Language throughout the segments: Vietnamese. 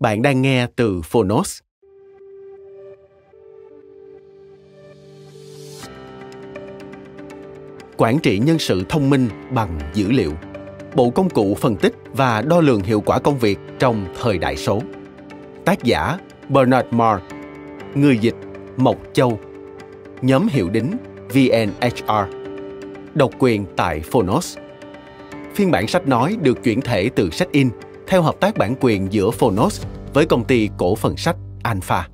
Bạn đang nghe từ Phonos. Quản trị nhân sự thông minh bằng dữ liệu. Bộ công cụ phân tích và đo lường hiệu quả công việc trong thời đại số. Tác giả Bernard Mark. Người dịch Mộc Châu. Nhóm hiệu đính VNHR. Độc quyền tại Phonos. Phiên bản sách nói được chuyển thể từ sách in theo hợp tác bản quyền giữa Phonos với công ty cổ phần sách Alpha.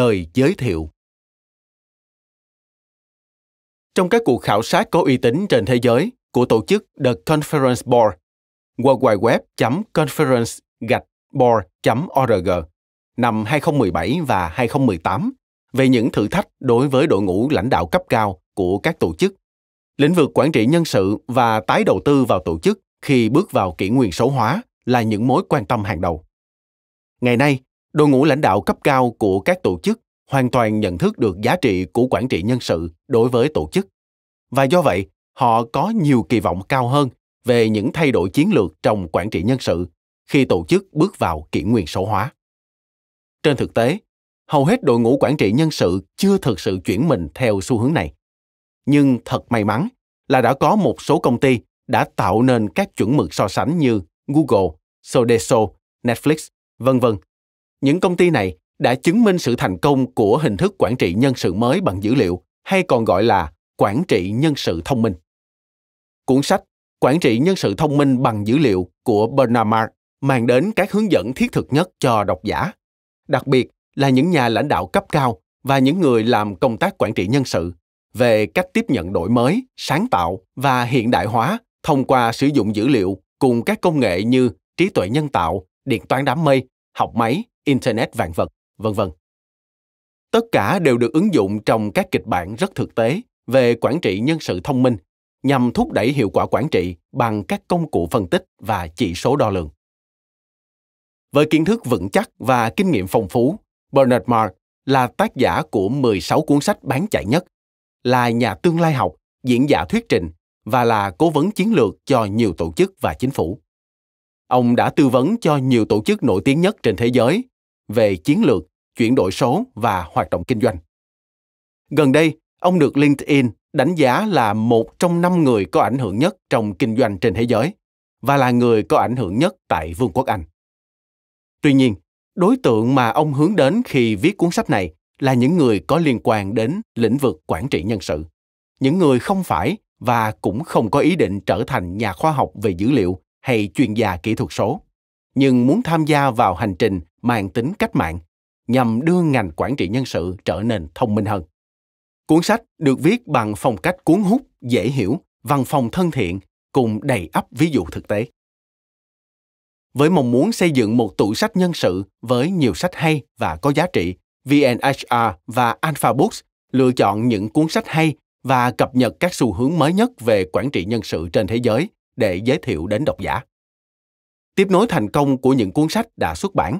Lời giới thiệu Trong các cuộc khảo sát có uy tín trên thế giới của tổ chức The Conference Board qua www.conference gạch board.org năm 2017 và 2018 về những thử thách đối với đội ngũ lãnh đạo cấp cao của các tổ chức, lĩnh vực quản trị nhân sự và tái đầu tư vào tổ chức khi bước vào kỷ nguyên số hóa là những mối quan tâm hàng đầu. Ngày nay, đội ngũ lãnh đạo cấp cao của các tổ chức hoàn toàn nhận thức được giá trị của quản trị nhân sự đối với tổ chức và do vậy họ có nhiều kỳ vọng cao hơn về những thay đổi chiến lược trong quản trị nhân sự khi tổ chức bước vào kỷ nguyên số hóa trên thực tế hầu hết đội ngũ quản trị nhân sự chưa thực sự chuyển mình theo xu hướng này nhưng thật may mắn là đã có một số công ty đã tạo nên các chuẩn mực so sánh như Google, Sodexo, Netflix, vân vân những công ty này đã chứng minh sự thành công của hình thức quản trị nhân sự mới bằng dữ liệu hay còn gọi là quản trị nhân sự thông minh cuốn sách quản trị nhân sự thông minh bằng dữ liệu của bernard mark mang đến các hướng dẫn thiết thực nhất cho độc giả đặc biệt là những nhà lãnh đạo cấp cao và những người làm công tác quản trị nhân sự về cách tiếp nhận đổi mới sáng tạo và hiện đại hóa thông qua sử dụng dữ liệu cùng các công nghệ như trí tuệ nhân tạo điện toán đám mây học máy internet vạn vật, vân vân. Tất cả đều được ứng dụng trong các kịch bản rất thực tế về quản trị nhân sự thông minh nhằm thúc đẩy hiệu quả quản trị bằng các công cụ phân tích và chỉ số đo lường. Với kiến thức vững chắc và kinh nghiệm phong phú, Bernard Mark là tác giả của 16 cuốn sách bán chạy nhất, là nhà tương lai học, diễn giả thuyết trình và là cố vấn chiến lược cho nhiều tổ chức và chính phủ. Ông đã tư vấn cho nhiều tổ chức nổi tiếng nhất trên thế giới về chiến lược, chuyển đổi số và hoạt động kinh doanh. Gần đây, ông được LinkedIn đánh giá là một trong năm người có ảnh hưởng nhất trong kinh doanh trên thế giới và là người có ảnh hưởng nhất tại Vương quốc Anh. Tuy nhiên, đối tượng mà ông hướng đến khi viết cuốn sách này là những người có liên quan đến lĩnh vực quản trị nhân sự những người không phải và cũng không có ý định trở thành nhà khoa học về dữ liệu hay chuyên gia kỹ thuật số nhưng muốn tham gia vào hành trình mang tính cách mạng nhằm đưa ngành quản trị nhân sự trở nên thông minh hơn cuốn sách được viết bằng phong cách cuốn hút dễ hiểu văn phòng thân thiện cùng đầy ắp ví dụ thực tế với mong muốn xây dựng một tủ sách nhân sự với nhiều sách hay và có giá trị vnhr và alpha books lựa chọn những cuốn sách hay và cập nhật các xu hướng mới nhất về quản trị nhân sự trên thế giới để giới thiệu đến độc giả. Tiếp nối thành công của những cuốn sách đã xuất bản,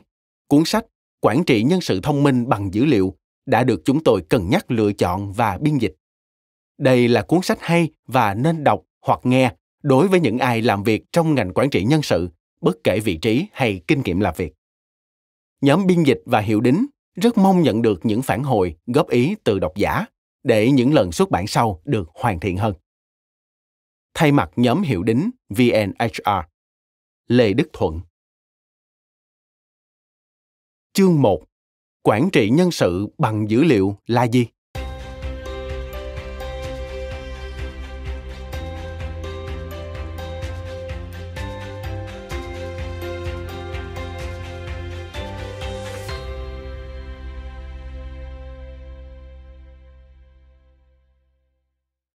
cuốn sách Quản trị nhân sự thông minh bằng dữ liệu đã được chúng tôi cân nhắc lựa chọn và biên dịch. Đây là cuốn sách hay và nên đọc hoặc nghe đối với những ai làm việc trong ngành quản trị nhân sự, bất kể vị trí hay kinh nghiệm làm việc. Nhóm biên dịch và hiệu đính rất mong nhận được những phản hồi, góp ý từ độc giả để những lần xuất bản sau được hoàn thiện hơn thay mặt nhóm hiệu đính VNHR. Lê Đức Thuận Chương 1 Quản trị nhân sự bằng dữ liệu là gì?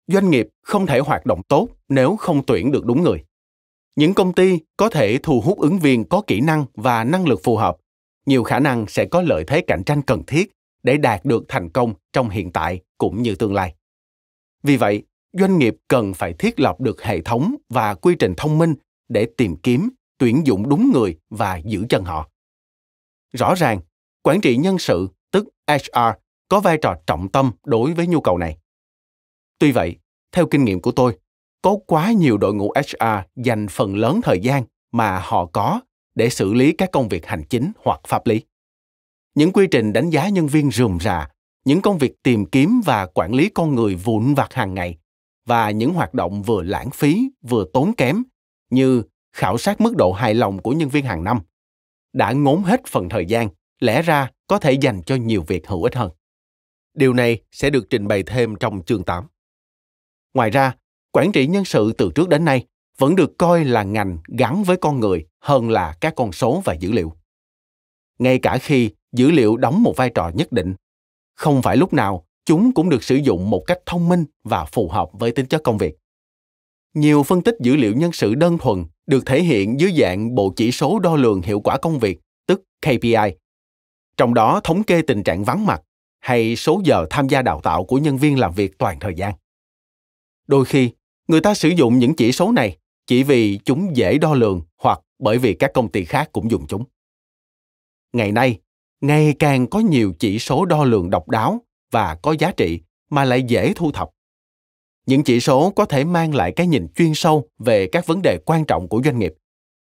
doanh nghiệp không thể hoạt động tốt nếu không tuyển được đúng người những công ty có thể thu hút ứng viên có kỹ năng và năng lực phù hợp nhiều khả năng sẽ có lợi thế cạnh tranh cần thiết để đạt được thành công trong hiện tại cũng như tương lai vì vậy doanh nghiệp cần phải thiết lập được hệ thống và quy trình thông minh để tìm kiếm tuyển dụng đúng người và giữ chân họ rõ ràng quản trị nhân sự tức hr có vai trò trọng tâm đối với nhu cầu này Tuy vậy, theo kinh nghiệm của tôi, có quá nhiều đội ngũ HR dành phần lớn thời gian mà họ có để xử lý các công việc hành chính hoặc pháp lý. Những quy trình đánh giá nhân viên rườm rà, những công việc tìm kiếm và quản lý con người vụn vặt hàng ngày và những hoạt động vừa lãng phí vừa tốn kém như khảo sát mức độ hài lòng của nhân viên hàng năm đã ngốn hết phần thời gian lẽ ra có thể dành cho nhiều việc hữu ích hơn. Điều này sẽ được trình bày thêm trong chương 8. Ngoài ra, quản trị nhân sự từ trước đến nay vẫn được coi là ngành gắn với con người hơn là các con số và dữ liệu. Ngay cả khi dữ liệu đóng một vai trò nhất định, không phải lúc nào chúng cũng được sử dụng một cách thông minh và phù hợp với tính chất công việc. Nhiều phân tích dữ liệu nhân sự đơn thuần được thể hiện dưới dạng bộ chỉ số đo lường hiệu quả công việc, tức KPI. Trong đó thống kê tình trạng vắng mặt hay số giờ tham gia đào tạo của nhân viên làm việc toàn thời gian. Đôi khi, người ta sử dụng những chỉ số này chỉ vì chúng dễ đo lường hoặc bởi vì các công ty khác cũng dùng chúng. Ngày nay, ngày càng có nhiều chỉ số đo lường độc đáo và có giá trị mà lại dễ thu thập. Những chỉ số có thể mang lại cái nhìn chuyên sâu về các vấn đề quan trọng của doanh nghiệp,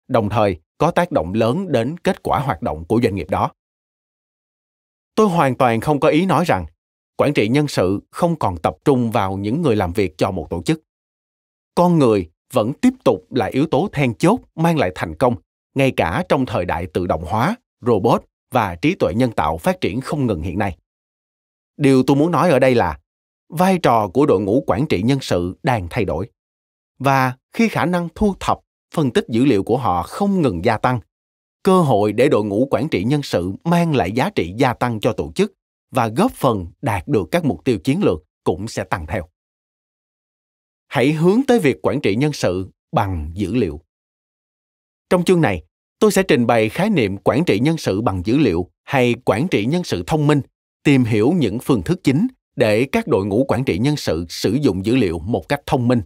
đồng thời có tác động lớn đến kết quả hoạt động của doanh nghiệp đó. Tôi hoàn toàn không có ý nói rằng quản trị nhân sự không còn tập trung vào những người làm việc cho một tổ chức con người vẫn tiếp tục là yếu tố then chốt mang lại thành công ngay cả trong thời đại tự động hóa robot và trí tuệ nhân tạo phát triển không ngừng hiện nay điều tôi muốn nói ở đây là vai trò của đội ngũ quản trị nhân sự đang thay đổi và khi khả năng thu thập phân tích dữ liệu của họ không ngừng gia tăng cơ hội để đội ngũ quản trị nhân sự mang lại giá trị gia tăng cho tổ chức và góp phần đạt được các mục tiêu chiến lược cũng sẽ tăng theo. Hãy hướng tới việc quản trị nhân sự bằng dữ liệu. Trong chương này, tôi sẽ trình bày khái niệm quản trị nhân sự bằng dữ liệu hay quản trị nhân sự thông minh, tìm hiểu những phương thức chính để các đội ngũ quản trị nhân sự sử dụng dữ liệu một cách thông minh.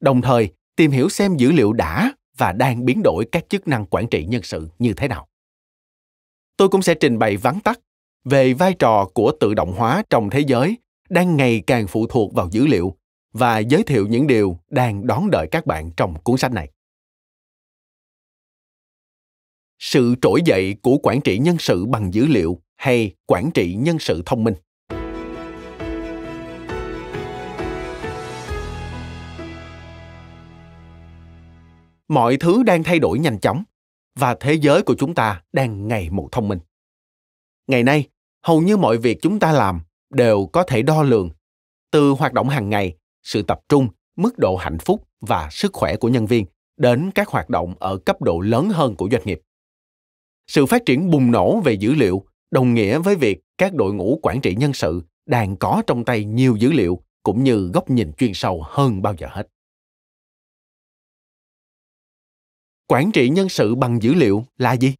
Đồng thời, tìm hiểu xem dữ liệu đã và đang biến đổi các chức năng quản trị nhân sự như thế nào. Tôi cũng sẽ trình bày vắn tắt về vai trò của tự động hóa trong thế giới đang ngày càng phụ thuộc vào dữ liệu và giới thiệu những điều đang đón đợi các bạn trong cuốn sách này. Sự trỗi dậy của quản trị nhân sự bằng dữ liệu hay quản trị nhân sự thông minh. Mọi thứ đang thay đổi nhanh chóng và thế giới của chúng ta đang ngày một thông minh ngày nay hầu như mọi việc chúng ta làm đều có thể đo lường từ hoạt động hàng ngày sự tập trung mức độ hạnh phúc và sức khỏe của nhân viên đến các hoạt động ở cấp độ lớn hơn của doanh nghiệp sự phát triển bùng nổ về dữ liệu đồng nghĩa với việc các đội ngũ quản trị nhân sự đang có trong tay nhiều dữ liệu cũng như góc nhìn chuyên sâu hơn bao giờ hết quản trị nhân sự bằng dữ liệu là gì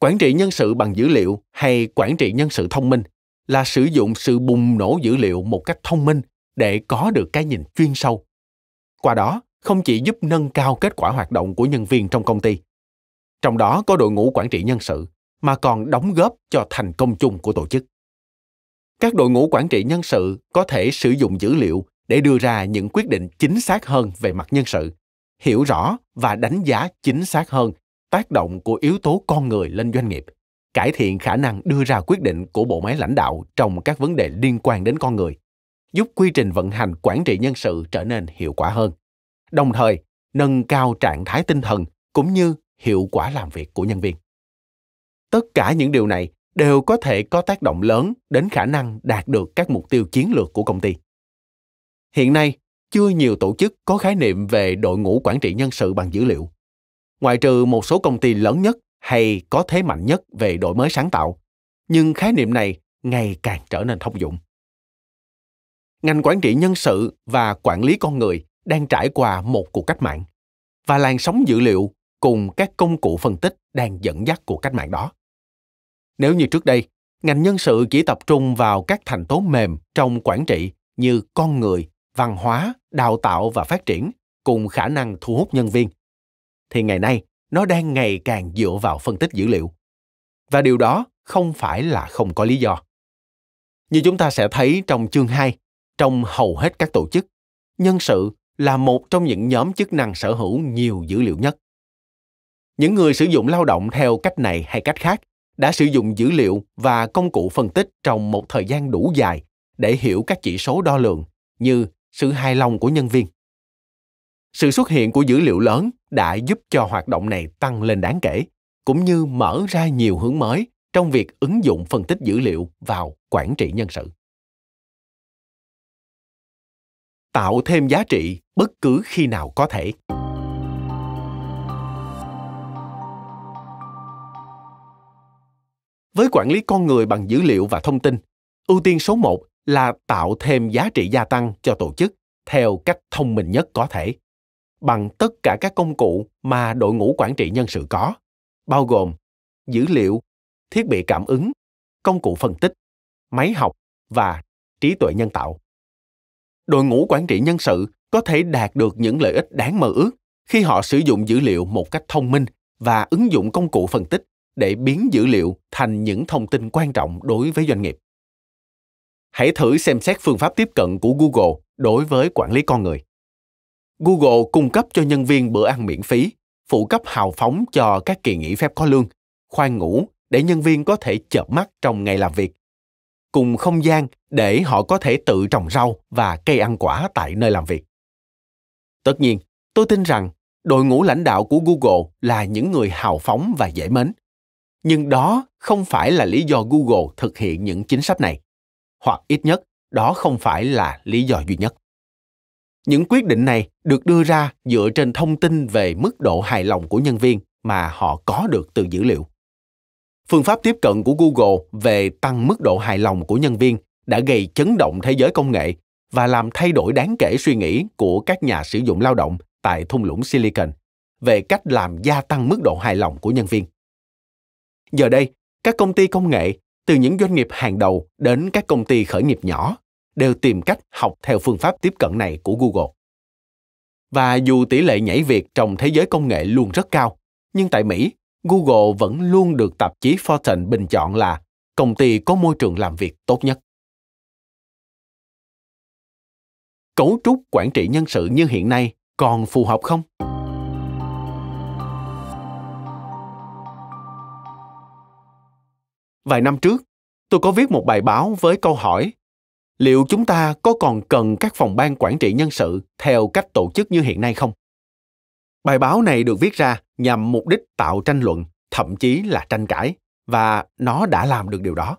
quản trị nhân sự bằng dữ liệu hay quản trị nhân sự thông minh là sử dụng sự bùng nổ dữ liệu một cách thông minh để có được cái nhìn chuyên sâu qua đó không chỉ giúp nâng cao kết quả hoạt động của nhân viên trong công ty trong đó có đội ngũ quản trị nhân sự mà còn đóng góp cho thành công chung của tổ chức các đội ngũ quản trị nhân sự có thể sử dụng dữ liệu để đưa ra những quyết định chính xác hơn về mặt nhân sự hiểu rõ và đánh giá chính xác hơn tác động của yếu tố con người lên doanh nghiệp cải thiện khả năng đưa ra quyết định của bộ máy lãnh đạo trong các vấn đề liên quan đến con người giúp quy trình vận hành quản trị nhân sự trở nên hiệu quả hơn đồng thời nâng cao trạng thái tinh thần cũng như hiệu quả làm việc của nhân viên tất cả những điều này đều có thể có tác động lớn đến khả năng đạt được các mục tiêu chiến lược của công ty hiện nay chưa nhiều tổ chức có khái niệm về đội ngũ quản trị nhân sự bằng dữ liệu ngoại trừ một số công ty lớn nhất hay có thế mạnh nhất về đổi mới sáng tạo nhưng khái niệm này ngày càng trở nên thông dụng ngành quản trị nhân sự và quản lý con người đang trải qua một cuộc cách mạng và làn sóng dữ liệu cùng các công cụ phân tích đang dẫn dắt cuộc cách mạng đó nếu như trước đây ngành nhân sự chỉ tập trung vào các thành tố mềm trong quản trị như con người văn hóa đào tạo và phát triển cùng khả năng thu hút nhân viên thì ngày nay nó đang ngày càng dựa vào phân tích dữ liệu. Và điều đó không phải là không có lý do. Như chúng ta sẽ thấy trong chương 2, trong hầu hết các tổ chức, nhân sự là một trong những nhóm chức năng sở hữu nhiều dữ liệu nhất. Những người sử dụng lao động theo cách này hay cách khác đã sử dụng dữ liệu và công cụ phân tích trong một thời gian đủ dài để hiểu các chỉ số đo lường như sự hài lòng của nhân viên. Sự xuất hiện của dữ liệu lớn đã giúp cho hoạt động này tăng lên đáng kể, cũng như mở ra nhiều hướng mới trong việc ứng dụng phân tích dữ liệu vào quản trị nhân sự. Tạo thêm giá trị bất cứ khi nào có thể. Với quản lý con người bằng dữ liệu và thông tin, ưu tiên số một là tạo thêm giá trị gia tăng cho tổ chức theo cách thông minh nhất có thể bằng tất cả các công cụ mà đội ngũ quản trị nhân sự có bao gồm dữ liệu thiết bị cảm ứng công cụ phân tích máy học và trí tuệ nhân tạo đội ngũ quản trị nhân sự có thể đạt được những lợi ích đáng mơ ước khi họ sử dụng dữ liệu một cách thông minh và ứng dụng công cụ phân tích để biến dữ liệu thành những thông tin quan trọng đối với doanh nghiệp hãy thử xem xét phương pháp tiếp cận của google đối với quản lý con người Google cung cấp cho nhân viên bữa ăn miễn phí, phụ cấp hào phóng cho các kỳ nghỉ phép có lương, khoan ngủ để nhân viên có thể chợp mắt trong ngày làm việc, cùng không gian để họ có thể tự trồng rau và cây ăn quả tại nơi làm việc. Tất nhiên, tôi tin rằng đội ngũ lãnh đạo của Google là những người hào phóng và dễ mến. Nhưng đó không phải là lý do Google thực hiện những chính sách này, hoặc ít nhất đó không phải là lý do duy nhất những quyết định này được đưa ra dựa trên thông tin về mức độ hài lòng của nhân viên mà họ có được từ dữ liệu phương pháp tiếp cận của google về tăng mức độ hài lòng của nhân viên đã gây chấn động thế giới công nghệ và làm thay đổi đáng kể suy nghĩ của các nhà sử dụng lao động tại thung lũng silicon về cách làm gia tăng mức độ hài lòng của nhân viên giờ đây các công ty công nghệ từ những doanh nghiệp hàng đầu đến các công ty khởi nghiệp nhỏ đều tìm cách học theo phương pháp tiếp cận này của Google. Và dù tỷ lệ nhảy việc trong thế giới công nghệ luôn rất cao, nhưng tại Mỹ, Google vẫn luôn được tạp chí Fortune bình chọn là công ty có môi trường làm việc tốt nhất. Cấu trúc quản trị nhân sự như hiện nay còn phù hợp không? Vài năm trước, tôi có viết một bài báo với câu hỏi liệu chúng ta có còn cần các phòng ban quản trị nhân sự theo cách tổ chức như hiện nay không bài báo này được viết ra nhằm mục đích tạo tranh luận thậm chí là tranh cãi và nó đã làm được điều đó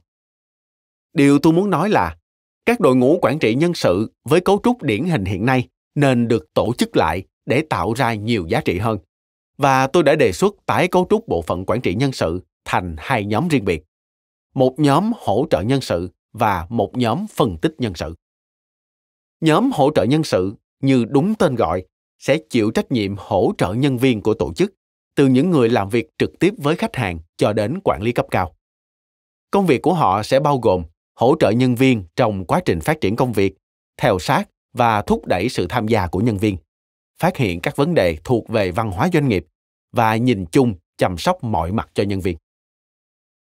điều tôi muốn nói là các đội ngũ quản trị nhân sự với cấu trúc điển hình hiện nay nên được tổ chức lại để tạo ra nhiều giá trị hơn và tôi đã đề xuất tái cấu trúc bộ phận quản trị nhân sự thành hai nhóm riêng biệt một nhóm hỗ trợ nhân sự và một nhóm phân tích nhân sự. Nhóm hỗ trợ nhân sự như đúng tên gọi sẽ chịu trách nhiệm hỗ trợ nhân viên của tổ chức từ những người làm việc trực tiếp với khách hàng cho đến quản lý cấp cao. Công việc của họ sẽ bao gồm hỗ trợ nhân viên trong quá trình phát triển công việc, theo sát và thúc đẩy sự tham gia của nhân viên, phát hiện các vấn đề thuộc về văn hóa doanh nghiệp và nhìn chung chăm sóc mọi mặt cho nhân viên.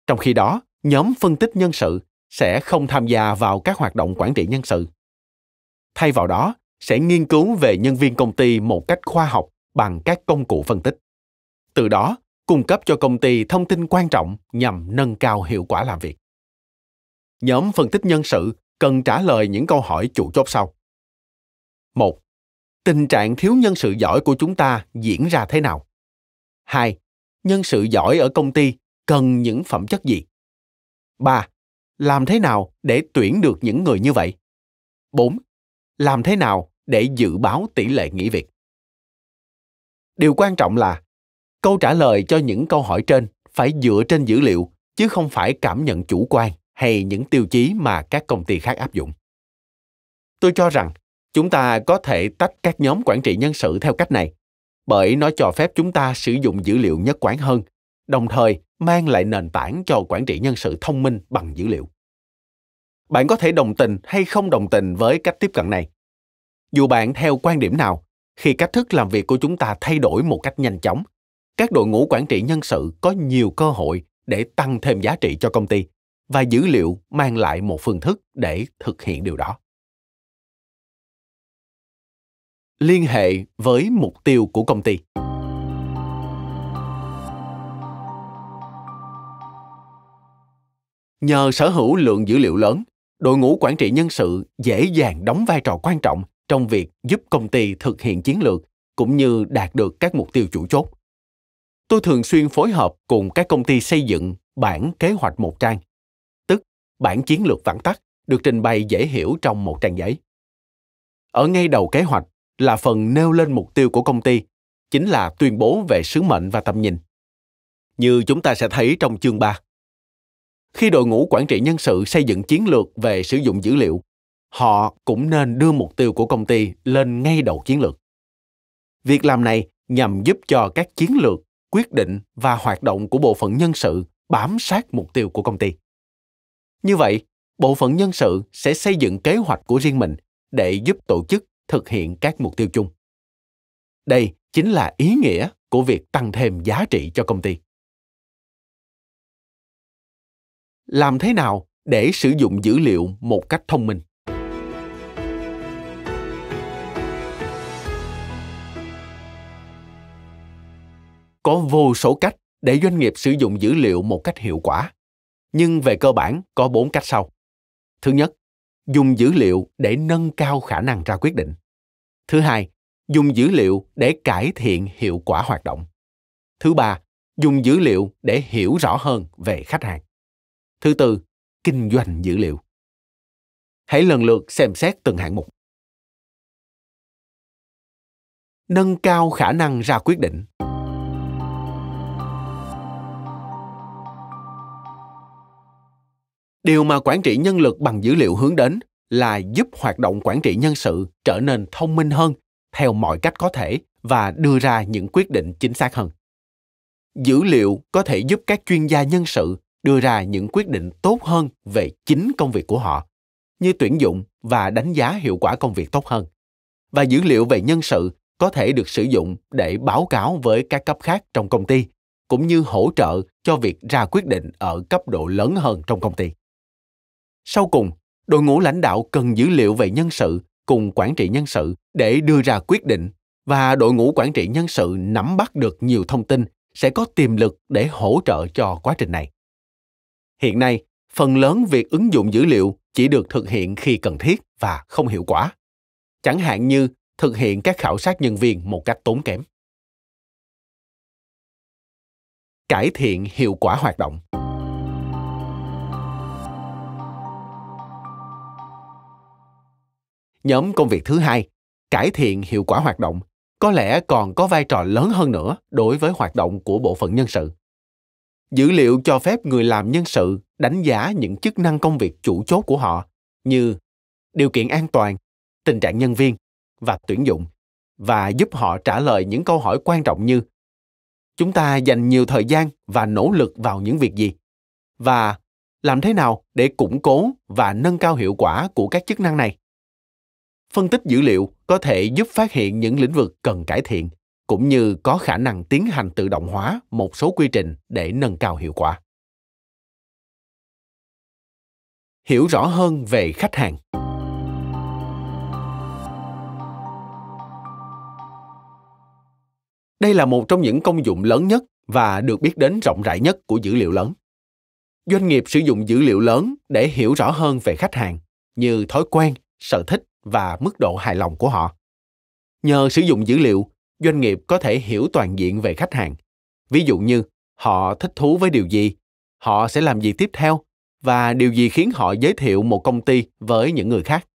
Trong khi đó, nhóm phân tích nhân sự sẽ không tham gia vào các hoạt động quản trị nhân sự thay vào đó sẽ nghiên cứu về nhân viên công ty một cách khoa học bằng các công cụ phân tích từ đó cung cấp cho công ty thông tin quan trọng nhằm nâng cao hiệu quả làm việc nhóm phân tích nhân sự cần trả lời những câu hỏi chủ chốt sau một tình trạng thiếu nhân sự giỏi của chúng ta diễn ra thế nào hai nhân sự giỏi ở công ty cần những phẩm chất gì Ba làm thế nào để tuyển được những người như vậy? 4. Làm thế nào để dự báo tỷ lệ nghỉ việc? Điều quan trọng là câu trả lời cho những câu hỏi trên phải dựa trên dữ liệu chứ không phải cảm nhận chủ quan hay những tiêu chí mà các công ty khác áp dụng. Tôi cho rằng chúng ta có thể tách các nhóm quản trị nhân sự theo cách này bởi nó cho phép chúng ta sử dụng dữ liệu nhất quán hơn đồng thời mang lại nền tảng cho quản trị nhân sự thông minh bằng dữ liệu. Bạn có thể đồng tình hay không đồng tình với cách tiếp cận này. Dù bạn theo quan điểm nào, khi cách thức làm việc của chúng ta thay đổi một cách nhanh chóng, các đội ngũ quản trị nhân sự có nhiều cơ hội để tăng thêm giá trị cho công ty và dữ liệu mang lại một phương thức để thực hiện điều đó. Liên hệ với mục tiêu của công ty. Nhờ sở hữu lượng dữ liệu lớn, đội ngũ quản trị nhân sự dễ dàng đóng vai trò quan trọng trong việc giúp công ty thực hiện chiến lược cũng như đạt được các mục tiêu chủ chốt. Tôi thường xuyên phối hợp cùng các công ty xây dựng bản kế hoạch một trang, tức bản chiến lược vắn tắt được trình bày dễ hiểu trong một trang giấy. Ở ngay đầu kế hoạch là phần nêu lên mục tiêu của công ty, chính là tuyên bố về sứ mệnh và tầm nhìn. Như chúng ta sẽ thấy trong chương 3, khi đội ngũ quản trị nhân sự xây dựng chiến lược về sử dụng dữ liệu họ cũng nên đưa mục tiêu của công ty lên ngay đầu chiến lược việc làm này nhằm giúp cho các chiến lược quyết định và hoạt động của bộ phận nhân sự bám sát mục tiêu của công ty như vậy bộ phận nhân sự sẽ xây dựng kế hoạch của riêng mình để giúp tổ chức thực hiện các mục tiêu chung đây chính là ý nghĩa của việc tăng thêm giá trị cho công ty làm thế nào để sử dụng dữ liệu một cách thông minh có vô số cách để doanh nghiệp sử dụng dữ liệu một cách hiệu quả nhưng về cơ bản có bốn cách sau thứ nhất dùng dữ liệu để nâng cao khả năng ra quyết định thứ hai dùng dữ liệu để cải thiện hiệu quả hoạt động thứ ba dùng dữ liệu để hiểu rõ hơn về khách hàng Thứ tư, kinh doanh dữ liệu. Hãy lần lượt xem xét từng hạng mục. Nâng cao khả năng ra quyết định. Điều mà quản trị nhân lực bằng dữ liệu hướng đến là giúp hoạt động quản trị nhân sự trở nên thông minh hơn theo mọi cách có thể và đưa ra những quyết định chính xác hơn dữ liệu có thể giúp các chuyên gia nhân sự đưa ra những quyết định tốt hơn về chính công việc của họ như tuyển dụng và đánh giá hiệu quả công việc tốt hơn và dữ liệu về nhân sự có thể được sử dụng để báo cáo với các cấp khác trong công ty cũng như hỗ trợ cho việc ra quyết định ở cấp độ lớn hơn trong công ty sau cùng đội ngũ lãnh đạo cần dữ liệu về nhân sự cùng quản trị nhân sự để đưa ra quyết định và đội ngũ quản trị nhân sự nắm bắt được nhiều thông tin sẽ có tiềm lực để hỗ trợ cho quá trình này hiện nay phần lớn việc ứng dụng dữ liệu chỉ được thực hiện khi cần thiết và không hiệu quả chẳng hạn như thực hiện các khảo sát nhân viên một cách tốn kém cải thiện hiệu quả hoạt động nhóm công việc thứ hai cải thiện hiệu quả hoạt động có lẽ còn có vai trò lớn hơn nữa đối với hoạt động của bộ phận nhân sự dữ liệu cho phép người làm nhân sự đánh giá những chức năng công việc chủ chốt của họ như điều kiện an toàn tình trạng nhân viên và tuyển dụng và giúp họ trả lời những câu hỏi quan trọng như chúng ta dành nhiều thời gian và nỗ lực vào những việc gì và làm thế nào để củng cố và nâng cao hiệu quả của các chức năng này phân tích dữ liệu có thể giúp phát hiện những lĩnh vực cần cải thiện cũng như có khả năng tiến hành tự động hóa một số quy trình để nâng cao hiệu quả hiểu rõ hơn về khách hàng đây là một trong những công dụng lớn nhất và được biết đến rộng rãi nhất của dữ liệu lớn doanh nghiệp sử dụng dữ liệu lớn để hiểu rõ hơn về khách hàng như thói quen sở thích và mức độ hài lòng của họ nhờ sử dụng dữ liệu doanh nghiệp có thể hiểu toàn diện về khách hàng ví dụ như họ thích thú với điều gì họ sẽ làm gì tiếp theo và điều gì khiến họ giới thiệu một công ty với những người khác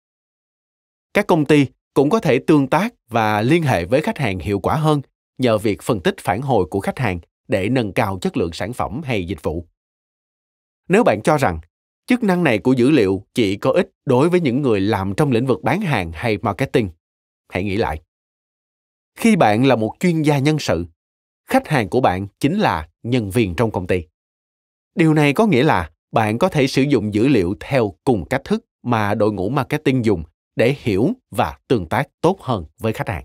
các công ty cũng có thể tương tác và liên hệ với khách hàng hiệu quả hơn nhờ việc phân tích phản hồi của khách hàng để nâng cao chất lượng sản phẩm hay dịch vụ nếu bạn cho rằng chức năng này của dữ liệu chỉ có ích đối với những người làm trong lĩnh vực bán hàng hay marketing hãy nghĩ lại khi bạn là một chuyên gia nhân sự khách hàng của bạn chính là nhân viên trong công ty điều này có nghĩa là bạn có thể sử dụng dữ liệu theo cùng cách thức mà đội ngũ marketing dùng để hiểu và tương tác tốt hơn với khách hàng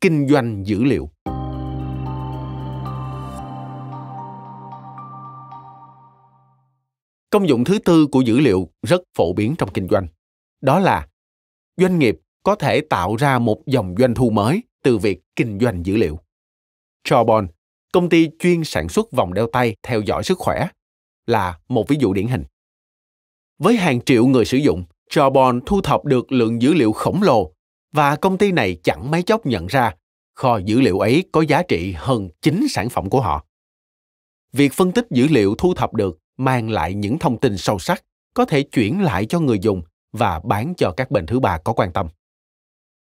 kinh doanh dữ liệu công dụng thứ tư của dữ liệu rất phổ biến trong kinh doanh đó là doanh nghiệp có thể tạo ra một dòng doanh thu mới từ việc kinh doanh dữ liệu. Charbon, công ty chuyên sản xuất vòng đeo tay theo dõi sức khỏe, là một ví dụ điển hình. Với hàng triệu người sử dụng, Charbon thu thập được lượng dữ liệu khổng lồ và công ty này chẳng mấy chốc nhận ra kho dữ liệu ấy có giá trị hơn chính sản phẩm của họ. Việc phân tích dữ liệu thu thập được mang lại những thông tin sâu sắc có thể chuyển lại cho người dùng và bán cho các bên thứ ba có quan tâm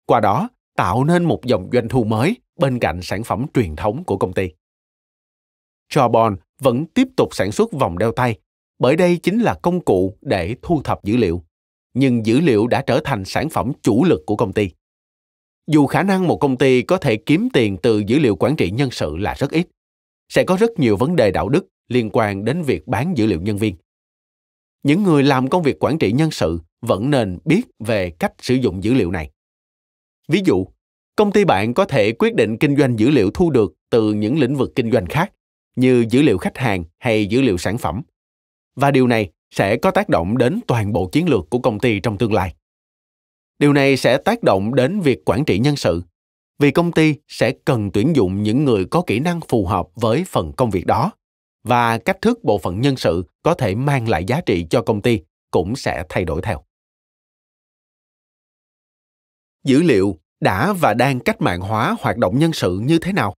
qua đó tạo nên một dòng doanh thu mới bên cạnh sản phẩm truyền thống của công ty. Jawbone vẫn tiếp tục sản xuất vòng đeo tay, bởi đây chính là công cụ để thu thập dữ liệu, nhưng dữ liệu đã trở thành sản phẩm chủ lực của công ty. Dù khả năng một công ty có thể kiếm tiền từ dữ liệu quản trị nhân sự là rất ít, sẽ có rất nhiều vấn đề đạo đức liên quan đến việc bán dữ liệu nhân viên. Những người làm công việc quản trị nhân sự vẫn nên biết về cách sử dụng dữ liệu này. Ví dụ, công ty bạn có thể quyết định kinh doanh dữ liệu thu được từ những lĩnh vực kinh doanh khác như dữ liệu khách hàng hay dữ liệu sản phẩm. Và điều này sẽ có tác động đến toàn bộ chiến lược của công ty trong tương lai. Điều này sẽ tác động đến việc quản trị nhân sự, vì công ty sẽ cần tuyển dụng những người có kỹ năng phù hợp với phần công việc đó và cách thức bộ phận nhân sự có thể mang lại giá trị cho công ty cũng sẽ thay đổi theo. Dữ liệu đã và đang cách mạng hóa hoạt động nhân sự như thế nào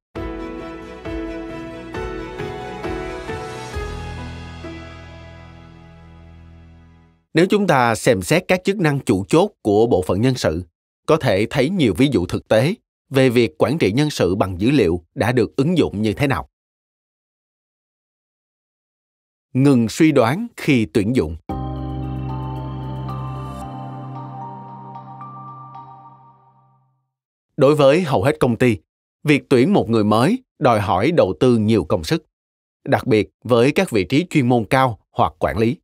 nếu chúng ta xem xét các chức năng chủ chốt của bộ phận nhân sự có thể thấy nhiều ví dụ thực tế về việc quản trị nhân sự bằng dữ liệu đã được ứng dụng như thế nào ngừng suy đoán khi tuyển dụng đối với hầu hết công ty việc tuyển một người mới đòi hỏi đầu tư nhiều công sức đặc biệt với các vị trí chuyên môn cao hoặc quản lý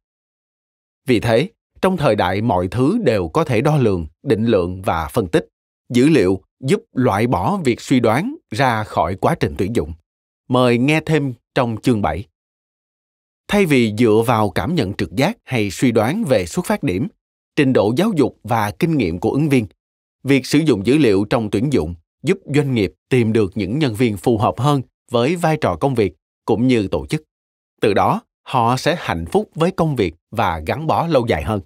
vì thế trong thời đại mọi thứ đều có thể đo lường định lượng và phân tích dữ liệu giúp loại bỏ việc suy đoán ra khỏi quá trình tuyển dụng mời nghe thêm trong chương 7 thay vì dựa vào cảm nhận trực giác hay suy đoán về xuất phát điểm trình độ giáo dục và kinh nghiệm của ứng viên việc sử dụng dữ liệu trong tuyển dụng giúp doanh nghiệp tìm được những nhân viên phù hợp hơn với vai trò công việc cũng như tổ chức từ đó họ sẽ hạnh phúc với công việc và gắn bó lâu dài hơn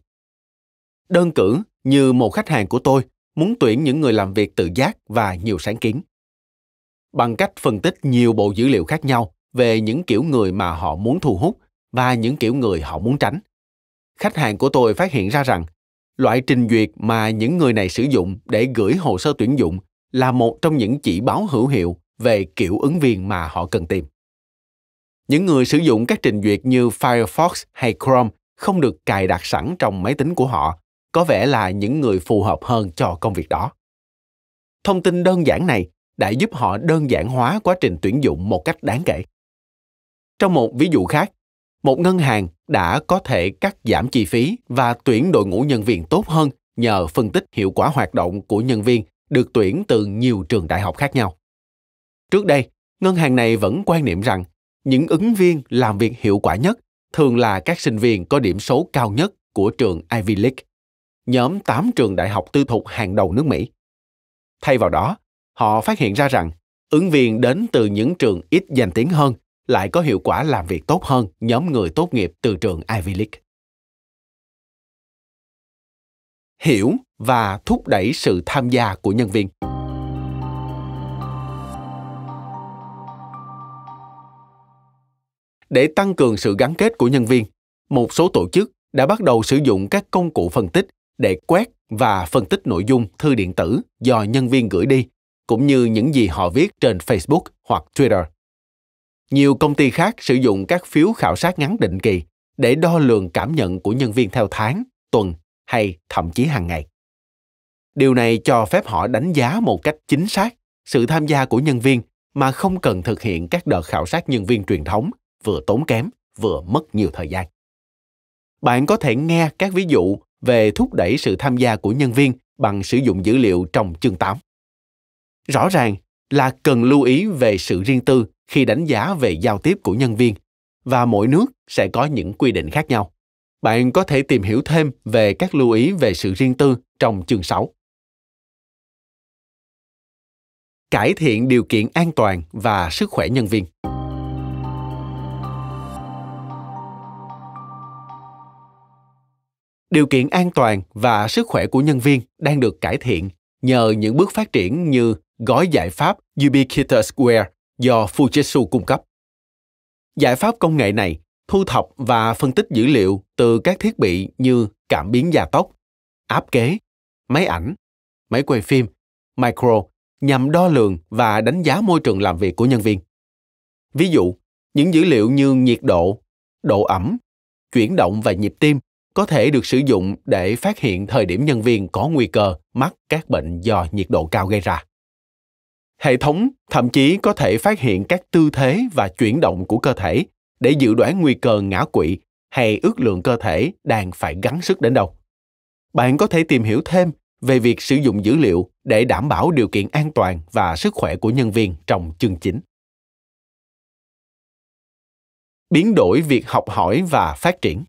đơn cử như một khách hàng của tôi muốn tuyển những người làm việc tự giác và nhiều sáng kiến bằng cách phân tích nhiều bộ dữ liệu khác nhau về những kiểu người mà họ muốn thu hút và những kiểu người họ muốn tránh khách hàng của tôi phát hiện ra rằng Loại trình duyệt mà những người này sử dụng để gửi hồ sơ tuyển dụng là một trong những chỉ báo hữu hiệu về kiểu ứng viên mà họ cần tìm. Những người sử dụng các trình duyệt như Firefox hay Chrome không được cài đặt sẵn trong máy tính của họ có vẻ là những người phù hợp hơn cho công việc đó. Thông tin đơn giản này đã giúp họ đơn giản hóa quá trình tuyển dụng một cách đáng kể. Trong một ví dụ khác, một ngân hàng đã có thể cắt giảm chi phí và tuyển đội ngũ nhân viên tốt hơn nhờ phân tích hiệu quả hoạt động của nhân viên được tuyển từ nhiều trường đại học khác nhau. Trước đây, ngân hàng này vẫn quan niệm rằng những ứng viên làm việc hiệu quả nhất thường là các sinh viên có điểm số cao nhất của trường Ivy League, nhóm 8 trường đại học tư thục hàng đầu nước Mỹ. Thay vào đó, họ phát hiện ra rằng ứng viên đến từ những trường ít danh tiếng hơn lại có hiệu quả làm việc tốt hơn nhóm người tốt nghiệp từ trường Ivy League. Hiểu và thúc đẩy sự tham gia của nhân viên. Để tăng cường sự gắn kết của nhân viên, một số tổ chức đã bắt đầu sử dụng các công cụ phân tích để quét và phân tích nội dung thư điện tử do nhân viên gửi đi cũng như những gì họ viết trên Facebook hoặc Twitter. Nhiều công ty khác sử dụng các phiếu khảo sát ngắn định kỳ để đo lường cảm nhận của nhân viên theo tháng, tuần hay thậm chí hàng ngày. Điều này cho phép họ đánh giá một cách chính xác sự tham gia của nhân viên mà không cần thực hiện các đợt khảo sát nhân viên truyền thống vừa tốn kém vừa mất nhiều thời gian. Bạn có thể nghe các ví dụ về thúc đẩy sự tham gia của nhân viên bằng sử dụng dữ liệu trong chương 8. Rõ ràng, là cần lưu ý về sự riêng tư khi đánh giá về giao tiếp của nhân viên và mỗi nước sẽ có những quy định khác nhau. Bạn có thể tìm hiểu thêm về các lưu ý về sự riêng tư trong chương 6. Cải thiện điều kiện an toàn và sức khỏe nhân viên. Điều kiện an toàn và sức khỏe của nhân viên đang được cải thiện nhờ những bước phát triển như gói giải pháp Ubiquitous Square do Fujitsu cung cấp. Giải pháp công nghệ này thu thập và phân tích dữ liệu từ các thiết bị như cảm biến gia tốc, áp kế, máy ảnh, máy quay phim, micro nhằm đo lường và đánh giá môi trường làm việc của nhân viên. Ví dụ, những dữ liệu như nhiệt độ, độ ẩm, chuyển động và nhịp tim có thể được sử dụng để phát hiện thời điểm nhân viên có nguy cơ mắc các bệnh do nhiệt độ cao gây ra. Hệ thống thậm chí có thể phát hiện các tư thế và chuyển động của cơ thể để dự đoán nguy cơ ngã quỵ hay ước lượng cơ thể đang phải gắng sức đến đâu. Bạn có thể tìm hiểu thêm về việc sử dụng dữ liệu để đảm bảo điều kiện an toàn và sức khỏe của nhân viên trong chương chính. Biến đổi việc học hỏi và phát triển.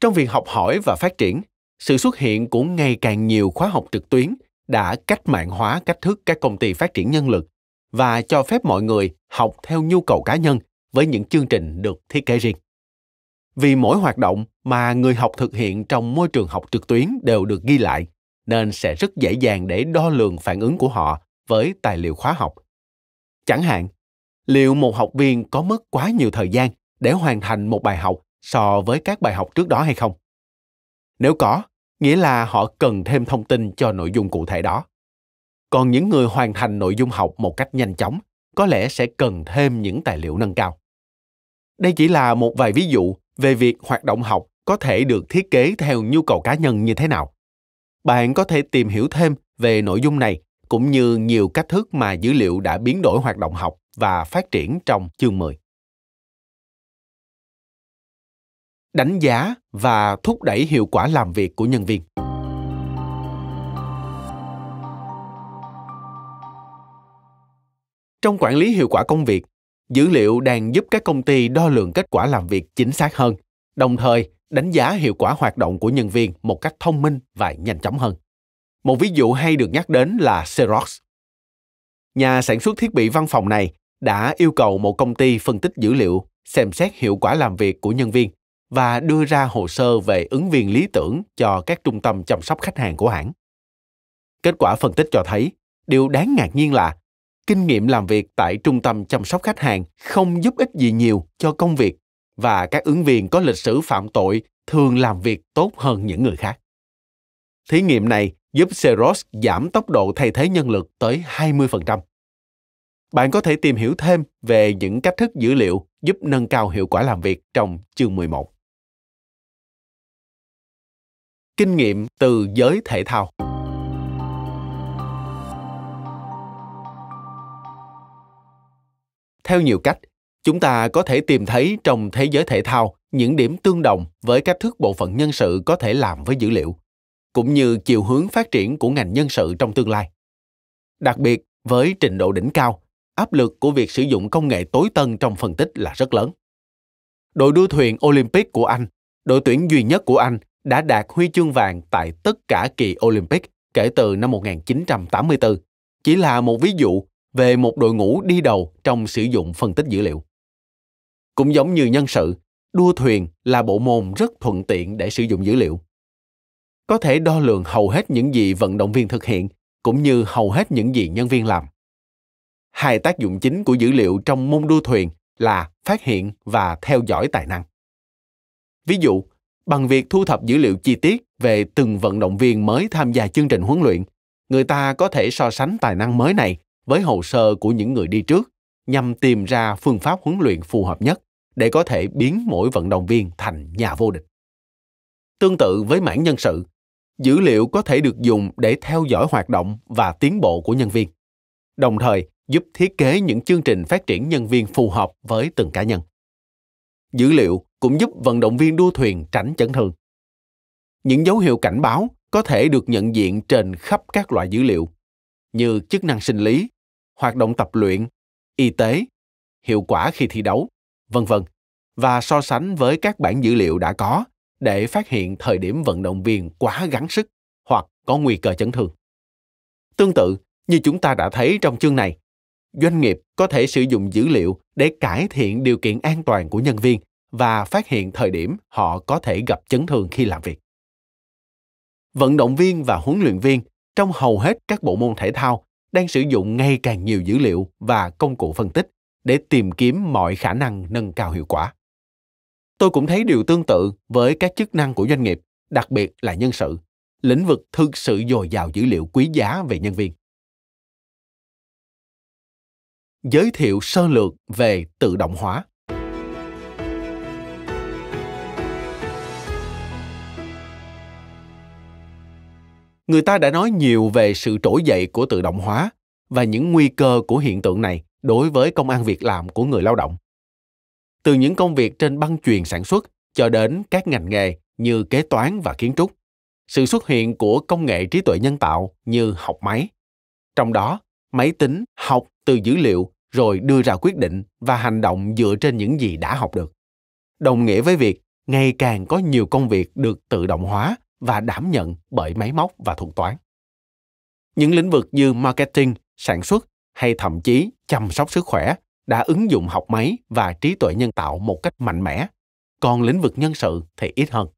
Trong việc học hỏi và phát triển, sự xuất hiện của ngày càng nhiều khóa học trực tuyến đã cách mạng hóa cách thức các công ty phát triển nhân lực và cho phép mọi người học theo nhu cầu cá nhân với những chương trình được thiết kế riêng vì mỗi hoạt động mà người học thực hiện trong môi trường học trực tuyến đều được ghi lại nên sẽ rất dễ dàng để đo lường phản ứng của họ với tài liệu khóa học chẳng hạn liệu một học viên có mất quá nhiều thời gian để hoàn thành một bài học so với các bài học trước đó hay không nếu có, nghĩa là họ cần thêm thông tin cho nội dung cụ thể đó. Còn những người hoàn thành nội dung học một cách nhanh chóng có lẽ sẽ cần thêm những tài liệu nâng cao. Đây chỉ là một vài ví dụ về việc hoạt động học có thể được thiết kế theo nhu cầu cá nhân như thế nào. Bạn có thể tìm hiểu thêm về nội dung này cũng như nhiều cách thức mà dữ liệu đã biến đổi hoạt động học và phát triển trong chương 10. đánh giá và thúc đẩy hiệu quả làm việc của nhân viên trong quản lý hiệu quả công việc dữ liệu đang giúp các công ty đo lường kết quả làm việc chính xác hơn đồng thời đánh giá hiệu quả hoạt động của nhân viên một cách thông minh và nhanh chóng hơn một ví dụ hay được nhắc đến là xerox nhà sản xuất thiết bị văn phòng này đã yêu cầu một công ty phân tích dữ liệu xem xét hiệu quả làm việc của nhân viên và đưa ra hồ sơ về ứng viên lý tưởng cho các trung tâm chăm sóc khách hàng của hãng. Kết quả phân tích cho thấy, điều đáng ngạc nhiên là kinh nghiệm làm việc tại trung tâm chăm sóc khách hàng không giúp ích gì nhiều cho công việc và các ứng viên có lịch sử phạm tội thường làm việc tốt hơn những người khác. Thí nghiệm này giúp Xerox giảm tốc độ thay thế nhân lực tới 20%. Bạn có thể tìm hiểu thêm về những cách thức dữ liệu giúp nâng cao hiệu quả làm việc trong chương 11 kinh nghiệm từ giới thể thao. Theo nhiều cách, chúng ta có thể tìm thấy trong thế giới thể thao những điểm tương đồng với cách thức bộ phận nhân sự có thể làm với dữ liệu, cũng như chiều hướng phát triển của ngành nhân sự trong tương lai. Đặc biệt, với trình độ đỉnh cao, áp lực của việc sử dụng công nghệ tối tân trong phân tích là rất lớn. Đội đua thuyền Olympic của Anh, đội tuyển duy nhất của Anh đã đạt huy chương vàng tại tất cả kỳ Olympic kể từ năm 1984, chỉ là một ví dụ về một đội ngũ đi đầu trong sử dụng phân tích dữ liệu. Cũng giống như nhân sự, đua thuyền là bộ môn rất thuận tiện để sử dụng dữ liệu. Có thể đo lường hầu hết những gì vận động viên thực hiện cũng như hầu hết những gì nhân viên làm. Hai tác dụng chính của dữ liệu trong môn đua thuyền là phát hiện và theo dõi tài năng. Ví dụ, bằng việc thu thập dữ liệu chi tiết về từng vận động viên mới tham gia chương trình huấn luyện người ta có thể so sánh tài năng mới này với hồ sơ của những người đi trước nhằm tìm ra phương pháp huấn luyện phù hợp nhất để có thể biến mỗi vận động viên thành nhà vô địch tương tự với mảng nhân sự dữ liệu có thể được dùng để theo dõi hoạt động và tiến bộ của nhân viên đồng thời giúp thiết kế những chương trình phát triển nhân viên phù hợp với từng cá nhân dữ liệu cũng giúp vận động viên đua thuyền tránh chấn thương. Những dấu hiệu cảnh báo có thể được nhận diện trên khắp các loại dữ liệu như chức năng sinh lý, hoạt động tập luyện, y tế, hiệu quả khi thi đấu, vân vân và so sánh với các bản dữ liệu đã có để phát hiện thời điểm vận động viên quá gắng sức hoặc có nguy cơ chấn thương. Tương tự, như chúng ta đã thấy trong chương này, doanh nghiệp có thể sử dụng dữ liệu để cải thiện điều kiện an toàn của nhân viên và phát hiện thời điểm họ có thể gặp chấn thương khi làm việc vận động viên và huấn luyện viên trong hầu hết các bộ môn thể thao đang sử dụng ngày càng nhiều dữ liệu và công cụ phân tích để tìm kiếm mọi khả năng nâng cao hiệu quả tôi cũng thấy điều tương tự với các chức năng của doanh nghiệp đặc biệt là nhân sự lĩnh vực thực sự dồi dào dữ liệu quý giá về nhân viên giới thiệu sơ lược về tự động hóa. Người ta đã nói nhiều về sự trỗi dậy của tự động hóa và những nguy cơ của hiện tượng này đối với công an việc làm của người lao động. Từ những công việc trên băng truyền sản xuất cho đến các ngành nghề như kế toán và kiến trúc, sự xuất hiện của công nghệ trí tuệ nhân tạo như học máy. Trong đó, máy tính học từ dữ liệu rồi đưa ra quyết định và hành động dựa trên những gì đã học được đồng nghĩa với việc ngày càng có nhiều công việc được tự động hóa và đảm nhận bởi máy móc và thuật toán những lĩnh vực như marketing sản xuất hay thậm chí chăm sóc sức khỏe đã ứng dụng học máy và trí tuệ nhân tạo một cách mạnh mẽ còn lĩnh vực nhân sự thì ít hơn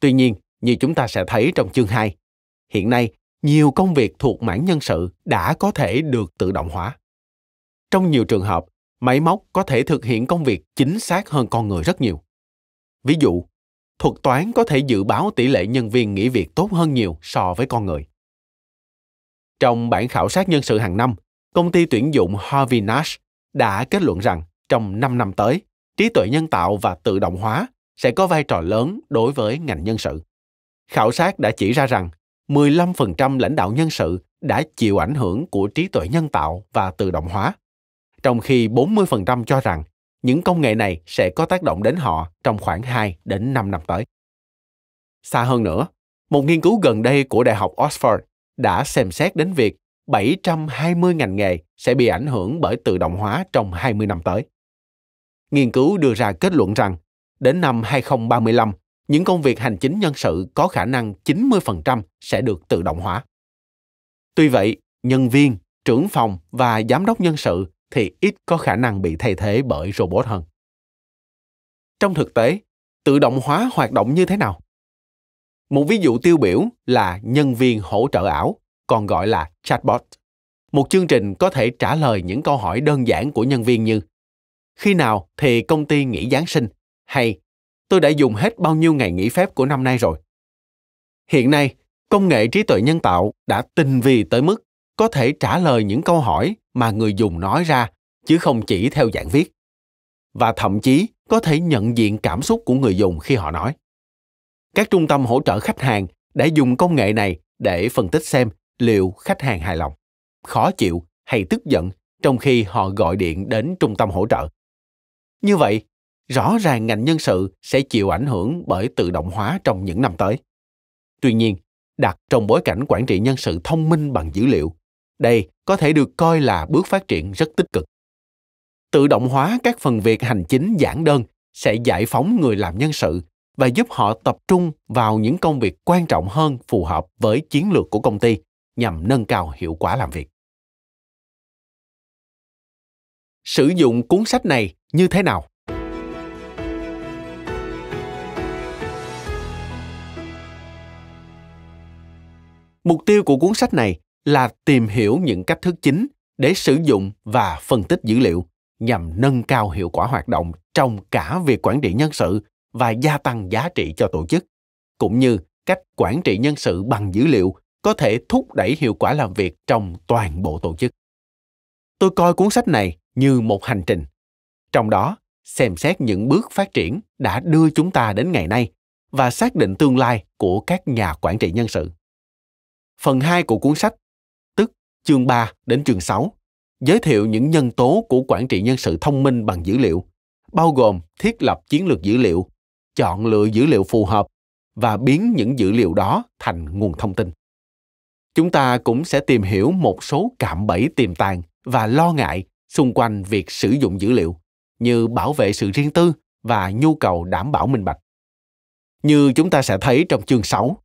tuy nhiên như chúng ta sẽ thấy trong chương 2, hiện nay nhiều công việc thuộc mảng nhân sự đã có thể được tự động hóa trong nhiều trường hợp máy móc có thể thực hiện công việc chính xác hơn con người rất nhiều ví dụ thuật toán có thể dự báo tỷ lệ nhân viên nghỉ việc tốt hơn nhiều so với con người trong bản khảo sát nhân sự hàng năm công ty tuyển dụng harvey nash đã kết luận rằng trong 5 năm tới, trí tuệ nhân tạo và tự động hóa sẽ có vai trò lớn đối với ngành nhân sự. Khảo sát đã chỉ ra rằng 15% lãnh đạo nhân sự đã chịu ảnh hưởng của trí tuệ nhân tạo và tự động hóa, trong khi 40% cho rằng những công nghệ này sẽ có tác động đến họ trong khoảng 2 đến 5 năm tới. Xa hơn nữa, một nghiên cứu gần đây của Đại học Oxford đã xem xét đến việc 720 ngành nghề sẽ bị ảnh hưởng bởi tự động hóa trong 20 năm tới. Nghiên cứu đưa ra kết luận rằng, đến năm 2035, những công việc hành chính nhân sự có khả năng 90% sẽ được tự động hóa. Tuy vậy, nhân viên, trưởng phòng và giám đốc nhân sự thì ít có khả năng bị thay thế bởi robot hơn. Trong thực tế, tự động hóa hoạt động như thế nào? Một ví dụ tiêu biểu là nhân viên hỗ trợ ảo, còn gọi là chatbot. Một chương trình có thể trả lời những câu hỏi đơn giản của nhân viên như khi nào thì công ty nghỉ Giáng sinh hay tôi đã dùng hết bao nhiêu ngày nghỉ phép của năm nay rồi. Hiện nay, công nghệ trí tuệ nhân tạo đã tinh vi tới mức có thể trả lời những câu hỏi mà người dùng nói ra chứ không chỉ theo dạng viết và thậm chí có thể nhận diện cảm xúc của người dùng khi họ nói các trung tâm hỗ trợ khách hàng đã dùng công nghệ này để phân tích xem liệu khách hàng hài lòng khó chịu hay tức giận trong khi họ gọi điện đến trung tâm hỗ trợ như vậy rõ ràng ngành nhân sự sẽ chịu ảnh hưởng bởi tự động hóa trong những năm tới. Tuy nhiên, đặt trong bối cảnh quản trị nhân sự thông minh bằng dữ liệu, đây có thể được coi là bước phát triển rất tích cực. Tự động hóa các phần việc hành chính giản đơn sẽ giải phóng người làm nhân sự và giúp họ tập trung vào những công việc quan trọng hơn phù hợp với chiến lược của công ty nhằm nâng cao hiệu quả làm việc. Sử dụng cuốn sách này như thế nào? mục tiêu của cuốn sách này là tìm hiểu những cách thức chính để sử dụng và phân tích dữ liệu nhằm nâng cao hiệu quả hoạt động trong cả việc quản trị nhân sự và gia tăng giá trị cho tổ chức cũng như cách quản trị nhân sự bằng dữ liệu có thể thúc đẩy hiệu quả làm việc trong toàn bộ tổ chức tôi coi cuốn sách này như một hành trình trong đó xem xét những bước phát triển đã đưa chúng ta đến ngày nay và xác định tương lai của các nhà quản trị nhân sự phần 2 của cuốn sách, tức chương 3 đến chương 6, giới thiệu những nhân tố của quản trị nhân sự thông minh bằng dữ liệu, bao gồm thiết lập chiến lược dữ liệu, chọn lựa dữ liệu phù hợp và biến những dữ liệu đó thành nguồn thông tin. Chúng ta cũng sẽ tìm hiểu một số cạm bẫy tiềm tàng và lo ngại xung quanh việc sử dụng dữ liệu như bảo vệ sự riêng tư và nhu cầu đảm bảo minh bạch. Như chúng ta sẽ thấy trong chương 6,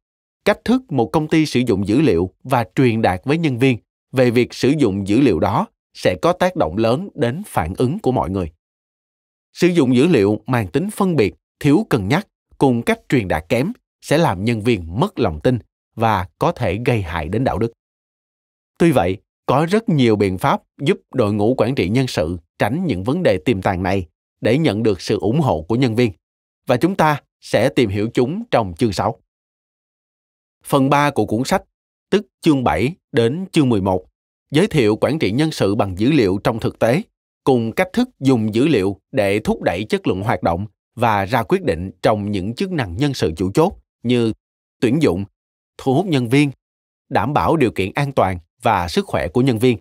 cách thức một công ty sử dụng dữ liệu và truyền đạt với nhân viên về việc sử dụng dữ liệu đó sẽ có tác động lớn đến phản ứng của mọi người sử dụng dữ liệu mang tính phân biệt thiếu cân nhắc cùng cách truyền đạt kém sẽ làm nhân viên mất lòng tin và có thể gây hại đến đạo đức tuy vậy có rất nhiều biện pháp giúp đội ngũ quản trị nhân sự tránh những vấn đề tiềm tàng này để nhận được sự ủng hộ của nhân viên và chúng ta sẽ tìm hiểu chúng trong chương 6 phần 3 của cuốn sách, tức chương 7 đến chương 11, giới thiệu quản trị nhân sự bằng dữ liệu trong thực tế, cùng cách thức dùng dữ liệu để thúc đẩy chất lượng hoạt động và ra quyết định trong những chức năng nhân sự chủ chốt như tuyển dụng, thu hút nhân viên, đảm bảo điều kiện an toàn và sức khỏe của nhân viên,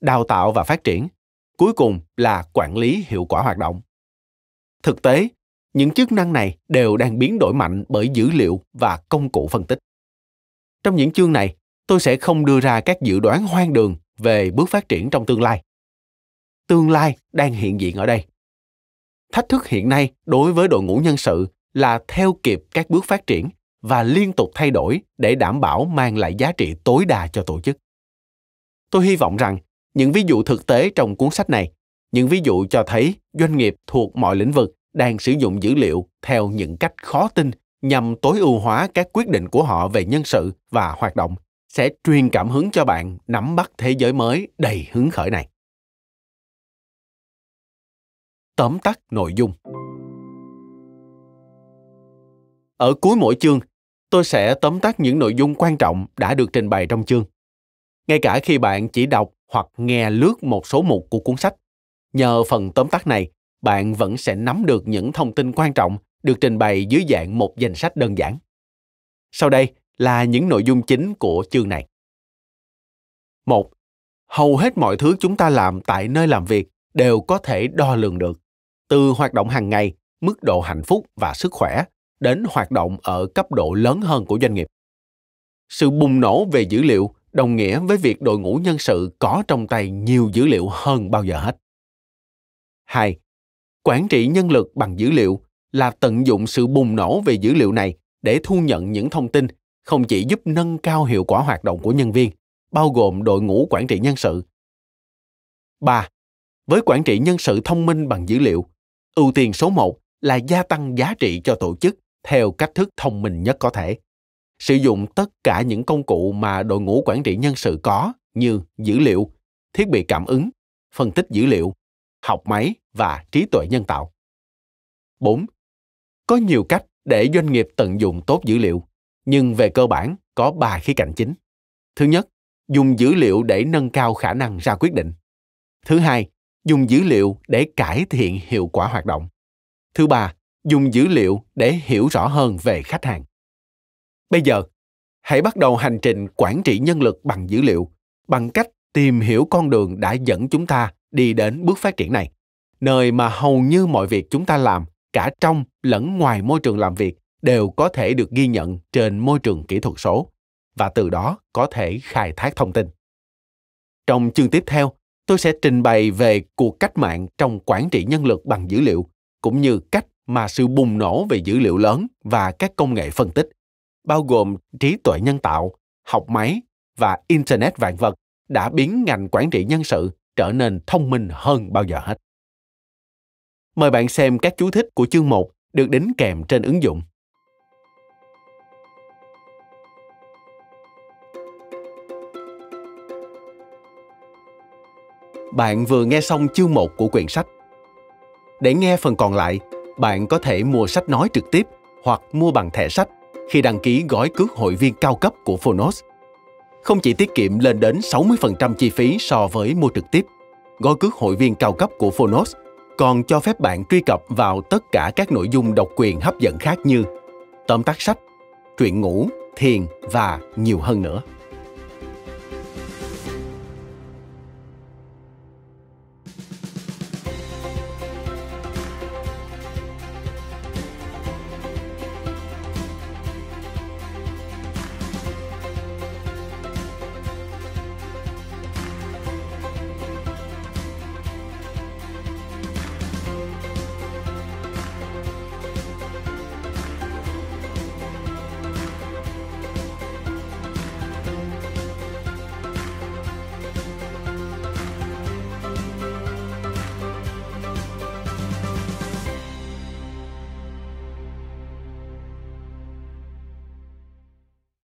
đào tạo và phát triển, cuối cùng là quản lý hiệu quả hoạt động. Thực tế, những chức năng này đều đang biến đổi mạnh bởi dữ liệu và công cụ phân tích. Trong những chương này, tôi sẽ không đưa ra các dự đoán hoang đường về bước phát triển trong tương lai. Tương lai đang hiện diện ở đây. Thách thức hiện nay đối với đội ngũ nhân sự là theo kịp các bước phát triển và liên tục thay đổi để đảm bảo mang lại giá trị tối đa cho tổ chức. Tôi hy vọng rằng những ví dụ thực tế trong cuốn sách này, những ví dụ cho thấy doanh nghiệp thuộc mọi lĩnh vực đang sử dụng dữ liệu theo những cách khó tin nhằm tối ưu hóa các quyết định của họ về nhân sự và hoạt động sẽ truyền cảm hứng cho bạn nắm bắt thế giới mới đầy hứng khởi này. Tóm tắt nội dung Ở cuối mỗi chương, tôi sẽ tóm tắt những nội dung quan trọng đã được trình bày trong chương. Ngay cả khi bạn chỉ đọc hoặc nghe lướt một số mục của cuốn sách, nhờ phần tóm tắt này, bạn vẫn sẽ nắm được những thông tin quan trọng được trình bày dưới dạng một danh sách đơn giản. Sau đây là những nội dung chính của chương này. 1. Hầu hết mọi thứ chúng ta làm tại nơi làm việc đều có thể đo lường được, từ hoạt động hàng ngày, mức độ hạnh phúc và sức khỏe đến hoạt động ở cấp độ lớn hơn của doanh nghiệp. Sự bùng nổ về dữ liệu đồng nghĩa với việc đội ngũ nhân sự có trong tay nhiều dữ liệu hơn bao giờ hết. 2. Quản trị nhân lực bằng dữ liệu là tận dụng sự bùng nổ về dữ liệu này để thu nhận những thông tin không chỉ giúp nâng cao hiệu quả hoạt động của nhân viên, bao gồm đội ngũ quản trị nhân sự. 3. Với quản trị nhân sự thông minh bằng dữ liệu, ưu tiên số 1 là gia tăng giá trị cho tổ chức theo cách thức thông minh nhất có thể. Sử dụng tất cả những công cụ mà đội ngũ quản trị nhân sự có như dữ liệu, thiết bị cảm ứng, phân tích dữ liệu, học máy và trí tuệ nhân tạo. 4. Có nhiều cách để doanh nghiệp tận dụng tốt dữ liệu, nhưng về cơ bản có ba khía cạnh chính. Thứ nhất, dùng dữ liệu để nâng cao khả năng ra quyết định. Thứ hai, dùng dữ liệu để cải thiện hiệu quả hoạt động. Thứ ba, dùng dữ liệu để hiểu rõ hơn về khách hàng. Bây giờ, hãy bắt đầu hành trình quản trị nhân lực bằng dữ liệu, bằng cách tìm hiểu con đường đã dẫn chúng ta đi đến bước phát triển này, nơi mà hầu như mọi việc chúng ta làm cả trong lẫn ngoài môi trường làm việc đều có thể được ghi nhận trên môi trường kỹ thuật số và từ đó có thể khai thác thông tin. Trong chương tiếp theo, tôi sẽ trình bày về cuộc cách mạng trong quản trị nhân lực bằng dữ liệu cũng như cách mà sự bùng nổ về dữ liệu lớn và các công nghệ phân tích bao gồm trí tuệ nhân tạo học máy và internet vạn vật đã biến ngành quản trị nhân sự trở nên thông minh hơn bao giờ hết Mời bạn xem các chú thích của chương 1 được đính kèm trên ứng dụng. Bạn vừa nghe xong chương 1 của quyển sách. Để nghe phần còn lại, bạn có thể mua sách nói trực tiếp hoặc mua bằng thẻ sách khi đăng ký gói cước hội viên cao cấp của Phonos. Không chỉ tiết kiệm lên đến 60% chi phí so với mua trực tiếp, gói cước hội viên cao cấp của Phonos – còn cho phép bạn truy cập vào tất cả các nội dung độc quyền hấp dẫn khác như tóm tắt sách, truyện ngủ, thiền và nhiều hơn nữa.